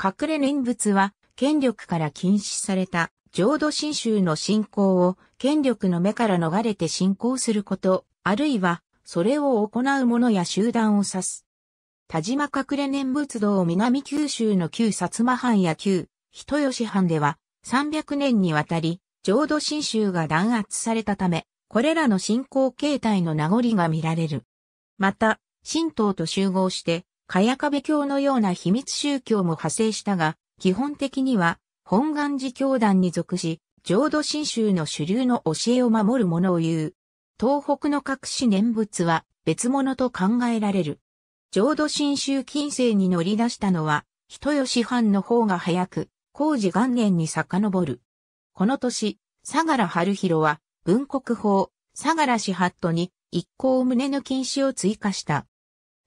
隠れ念仏は、権力から禁止された、浄土真宗の信仰を、権力の目から逃れて信仰すること、あるいは、それを行う者や集団を指す。田島隠れ念仏道南九州の旧薩摩藩や旧、人吉藩では、300年にわたり、浄土真宗が弾圧されたため、これらの信仰形態の名残が見られる。また、神道と集合して、茅壁教のような秘密宗教も派生したが、基本的には本願寺教団に属し、浄土真宗の主流の教えを守る者を言う。東北の隠し念仏は別物と考えられる。浄土真宗近世に乗り出したのは、人吉藩の方が早く、工事元年に遡る。この年、相良春弘は、文国法、相良氏ハットに、一向胸の禁止を追加した。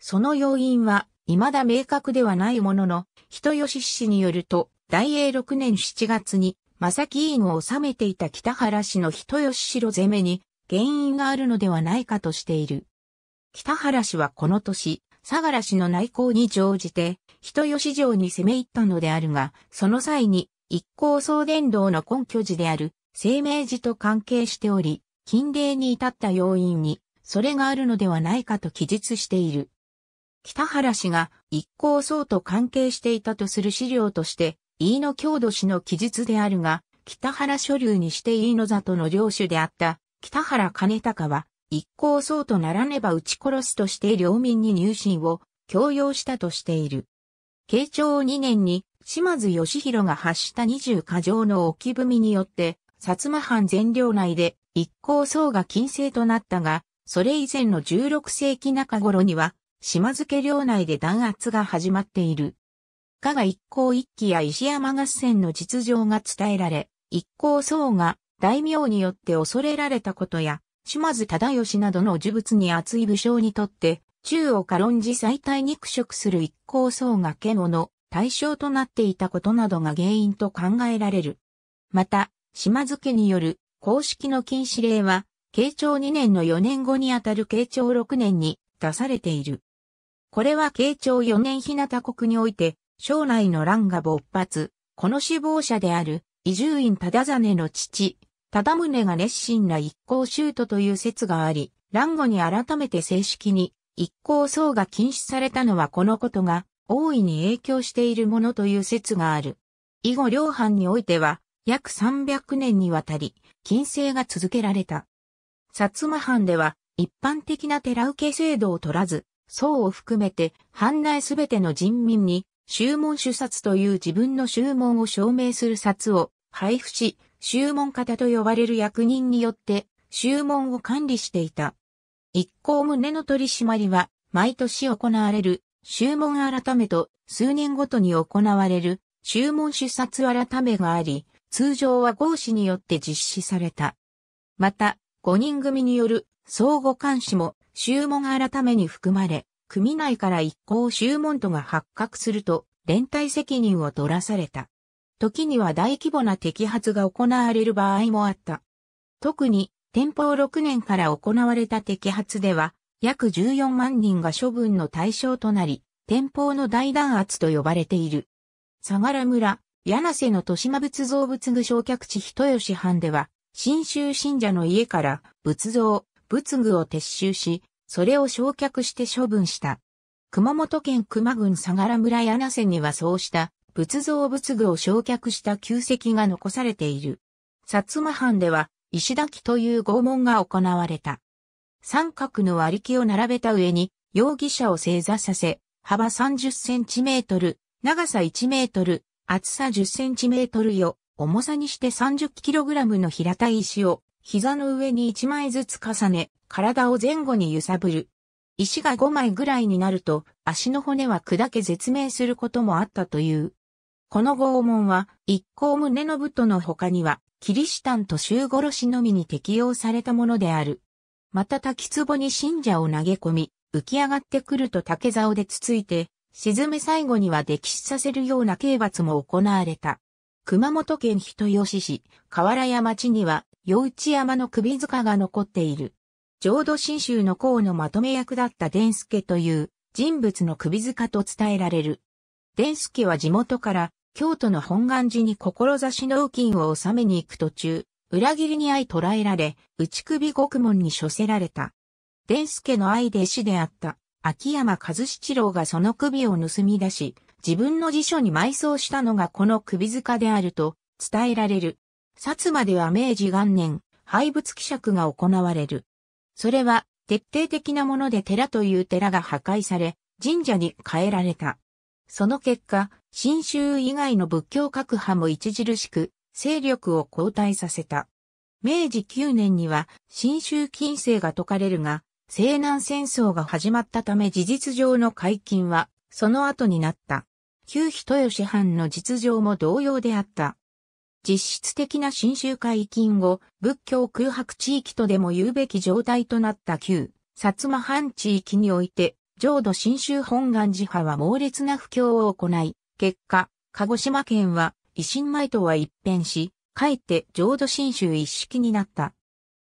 その要因は未だ明確ではないものの、人吉氏によると、大英6年7月に、正木委員を治めていた北原氏の人吉城攻めに原因があるのではないかとしている。北原氏はこの年、相良氏の内向に乗じて、人吉城に攻め入ったのであるが、その際に、一向総伝道の根拠寺である、生命寺と関係しており、近霊に至った要因に、それがあるのではないかと記述している。北原氏が一向僧と関係していたとする資料として、飯野郷土氏の記述であるが、北原所流にして飯野里の領主であった北原兼高は、一向僧とならねば撃ち殺すとして領民に入信を強要したとしている。慶長2年に島津義弘が発した20過剰の置き踏みによって、薩摩藩全領内で一向僧が禁制となったが、それ以前の16世紀中頃には、島津家領内で弾圧が始まっている。加賀一向一揆や石山合戦の実情が伝えられ、一向僧が大名によって恐れられたことや、島津忠義などの呪物に厚い武将にとって、中を下論じ最大肉食する一向僧が獣の対象となっていたことなどが原因と考えられる。また、島津家による公式の禁止令は、慶長2年の4年後にあたる慶長6年に出されている。これは慶長4年日向国において、将来の乱が勃発。この死亡者である、伊集院忠真の父、忠宗が熱心な一向宗徒という説があり、乱後に改めて正式に一向僧が禁止されたのはこのことが大いに影響しているものという説がある。以後両藩においては約300年にわたり禁制が続けられた。薩摩藩では一般的な寺受け制度を取らず、僧を含めて、藩内すべての人民に、宗門主札という自分の宗門を証明する札を配布し、宗門方と呼ばれる役人によって、宗門を管理していた。一行胸の取り締まりは、毎年行われる、宗門改めと、数年ごとに行われる、宗門主札改めがあり、通常は合祀によって実施された。また、5人組による相互監視も宗門改めに含まれ、組内から一行宗門とが発覚すると、連帯責任を取らされた。時には大規模な摘発が行われる場合もあった。特に、天保6年から行われた摘発では、約14万人が処分の対象となり、天保の大弾圧と呼ばれている。相良村、柳瀬の豊島仏像仏具焼却地人吉藩では、新州信者の家から仏像、仏具を撤収し、それを焼却して処分した。熊本県熊郡相良村柳瀬にはそうした仏像仏具を焼却した旧跡が残されている。薩摩藩では石炊きという拷問が行われた。三角の割り木を並べた上に容疑者を正座させ、幅30センチメートル、長さ1メートル、厚さ10センチメートルよ、重さにして30キログラムの平たい石を膝の上に1枚ずつ重ね、体を前後に揺さぶる。石が5枚ぐらいになると、足の骨は砕け絶命することもあったという。この拷問は、一行宗信との他には、キリシタンと衆殺しのみに適用されたものである。また滝壺に信者を投げ込み、浮き上がってくると竹竿でつついて、沈め最後には溺死させるような刑罰も行われた。熊本県人吉市、河原屋町には、与内山の首塚が残っている。浄土真宗の功のまとめ役だった伝助という人物の首塚と伝えられる。伝助は地元から京都の本願寺に志納金を納めに行く途中、裏切りに遭い捕らえられ、内首獄門に処せられた。伝助の愛弟子であった秋山和七郎がその首を盗み出し、自分の辞書に埋葬したのがこの首塚であると伝えられる。薩摩では明治元年、廃仏希釈が行われる。それは、徹底的なもので寺という寺が破壊され、神社に変えられた。その結果、新州以外の仏教各派も著しく、勢力を後退させた。明治9年には、新州禁制が解かれるが、西南戦争が始まったため事実上の解禁は、その後になった。旧人吉藩の実情も同様であった。実質的な新州会禁後、仏教空白地域とでも言うべき状態となった旧、薩摩藩地域において、浄土新州本願寺派は猛烈な布教を行い、結果、鹿児島県は維新前とは一変し、かえって浄土新州一式になった。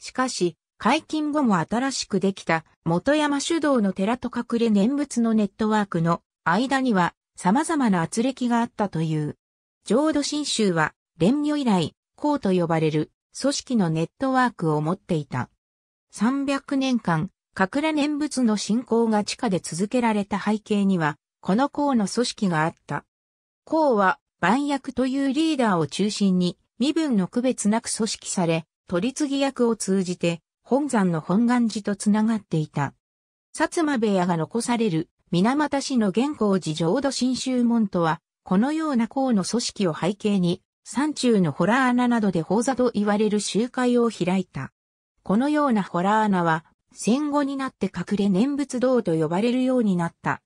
しかし、解禁後も新しくできた元山主導の寺と隠れ念仏のネットワークの間には様々な圧力があったという。浄土新州は連女以来、公と呼ばれる組織のネットワークを持っていた。300年間、隠れ念仏の信仰が地下で続けられた背景には、この公の組織があった。公は、万役というリーダーを中心に、身分の区別なく組織され、取り次ぎ役を通じて、本山の本願寺とつながっていた。薩摩部屋が残される、水俣市の元光寺浄土真宗門とは、このような公の組織を背景に、山中のホラー穴などで宝座と言われる集会を開いた。このようなホラー穴は、戦後になって隠れ念仏堂と呼ばれるようになった。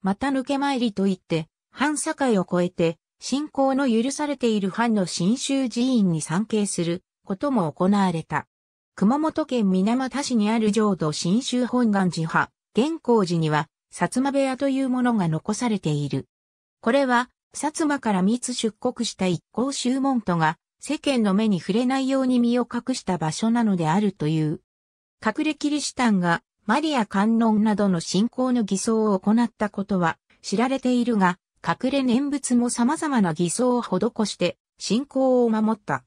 また抜け参りといって、反境を越えて、信仰の許されている藩の新州寺院に参詣することも行われた。熊本県水俣市にある浄土新州本願寺派、玄光寺には、薩摩部屋というものが残されている。これは、薩摩から密出国した一行宗門徒が世間の目に触れないように身を隠した場所なのであるという。隠れキリシタンがマリア観音などの信仰の偽装を行ったことは知られているが、隠れ念仏も様々な偽装を施して信仰を守った。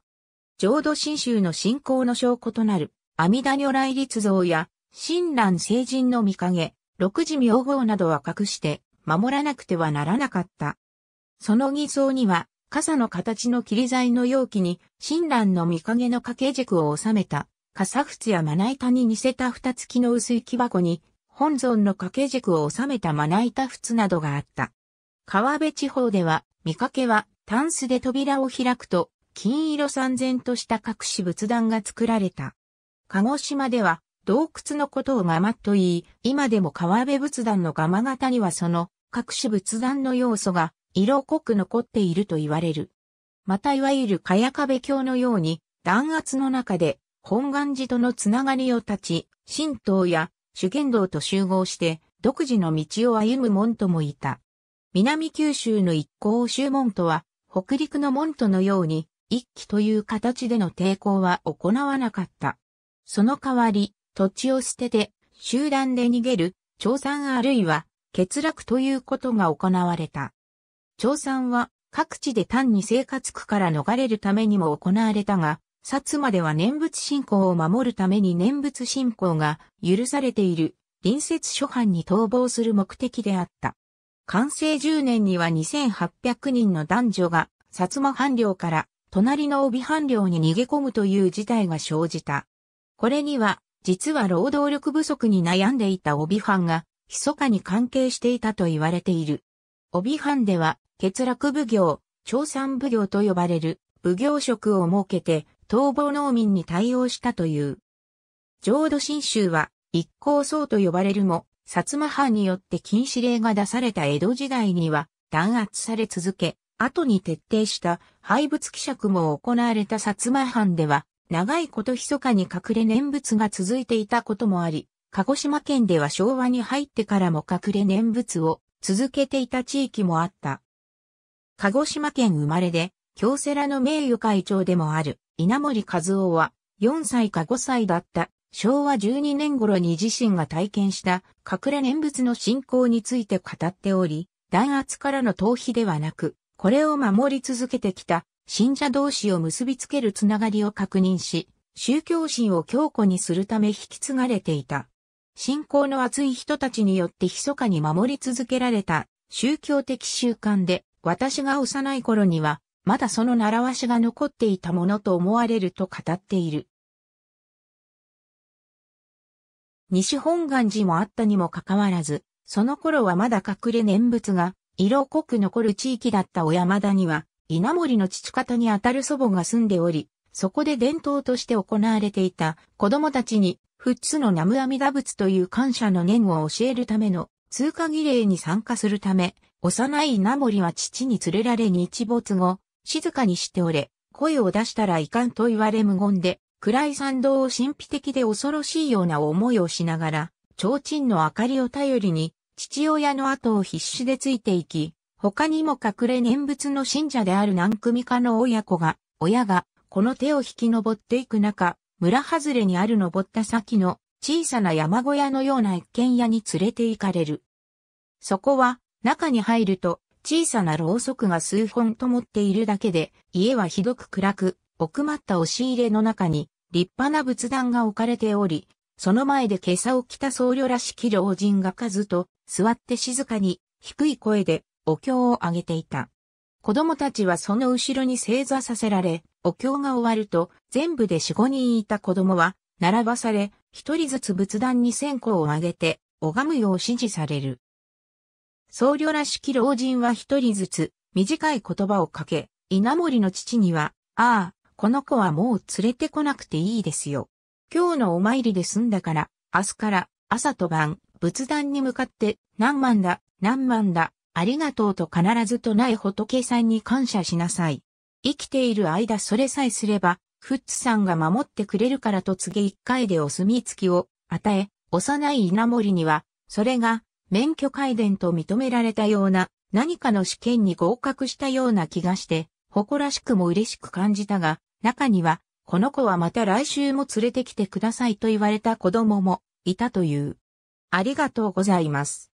浄土真宗の信仰の証拠となる阿弥陀如来立像や親鸞聖人の見影、六字明号などは隠して守らなくてはならなかった。その偽装には、傘の形の切り材の容器に、親鸞の見影の掛け軸を収めた、傘靴やまな板に似せた蓋付きの薄い木箱に、本尊の掛け軸を収めたまな板靴などがあった。川辺地方では、見かけは、タンスで扉を開くと、金色三千とした隠し仏壇が作られた。鹿児島では、洞窟のことをガマと言い、今でも川辺仏壇のガマ型にはその、隠し仏壇の要素が色濃く残っていると言われる。またいわゆる茅壁教のように弾圧の中で本願寺とのつながりを断ち、神道や主言道と集合して独自の道を歩む門徒もいた。南九州の一向州門徒は北陸の門徒のように一揆という形での抵抗は行わなかった。その代わり土地を捨てて集団で逃げる、調産あるいは欠落ということが行われた。調産は各地で単に生活苦から逃れるためにも行われたが、薩摩では念仏信仰を守るために念仏信仰が許されている隣接諸藩に逃亡する目的であった。完成10年には2800人の男女が薩摩藩領から隣の帯藩領に逃げ込むという事態が生じた。これには、実は労働力不足に悩んでいた帯藩が、密かに関係していたと言われている。帯藩では、欠落奉行、朝産奉行と呼ばれる、奉行職を設けて、逃亡農民に対応したという。浄土真宗は、一向僧と呼ばれるも、薩摩藩によって禁止令が出された江戸時代には、弾圧され続け、後に徹底した廃仏希釈も行われた薩摩藩では、長いこと密かに隠れ念仏が続いていたこともあり、鹿児島県では昭和に入ってからも隠れ念仏を続けていた地域もあった。鹿児島県生まれで、京セラの名誉会長でもある稲森和夫は4歳か5歳だった昭和12年頃に自身が体験した隠れ念仏の信仰について語っており、弾圧からの逃避ではなく、これを守り続けてきた信者同士を結びつけるつながりを確認し、宗教心を強固にするため引き継がれていた。信仰の厚い人たちによって密かに守り続けられた宗教的習慣で、私が幼い頃には、まだその習わしが残っていたものと思われると語っている。西本願寺もあったにもかかわらず、その頃はまだ隠れ念仏が色濃く残る地域だった小山田には、稲森の父方にあたる祖母が住んでおり、そこで伝統として行われていた子供たちに仏の南無阿弥陀仏という感謝の念を教えるための通過儀礼に参加するため、幼いナモリは父に連れられ日没後、静かにしておれ、声を出したらいかんと言われ無言で、暗い参道を神秘的で恐ろしいような思いをしながら、提灯の明かりを頼りに、父親の後を必死でついていき、他にも隠れ念仏の信者である何組かの親子が、親が、この手を引き登っていく中、村外れにある登った先の小さな山小屋のような一軒家に連れて行かれる。そこは中に入ると小さなろうそくが数本ともっているだけで家はひどく暗く奥まった押し入れの中に立派な仏壇が置かれており、その前で今朝を着た僧侶らしき老人が数と座って静かに低い声でお経をあげていた。子供たちはその後ろに正座させられ、お経が終わると、全部で四五人いた子供は、並ばされ、一人ずつ仏壇に線香をあげて、拝むよう指示される。僧侶らしき老人は一人ずつ、短い言葉をかけ、稲森の父には、ああ、この子はもう連れてこなくていいですよ。今日のお参りで済んだから、明日から、朝と晩、仏壇に向かって、何万だ、何万だ、ありがとうと必ず唱え仏さんに感謝しなさい。生きている間それさえすれば、フッツさんが守ってくれるからと告げ一回でお墨付きを与え、幼い稲森には、それが免許改伝と認められたような、何かの試験に合格したような気がして、誇らしくも嬉しく感じたが、中には、この子はまた来週も連れてきてくださいと言われた子供もいたという。ありがとうございます。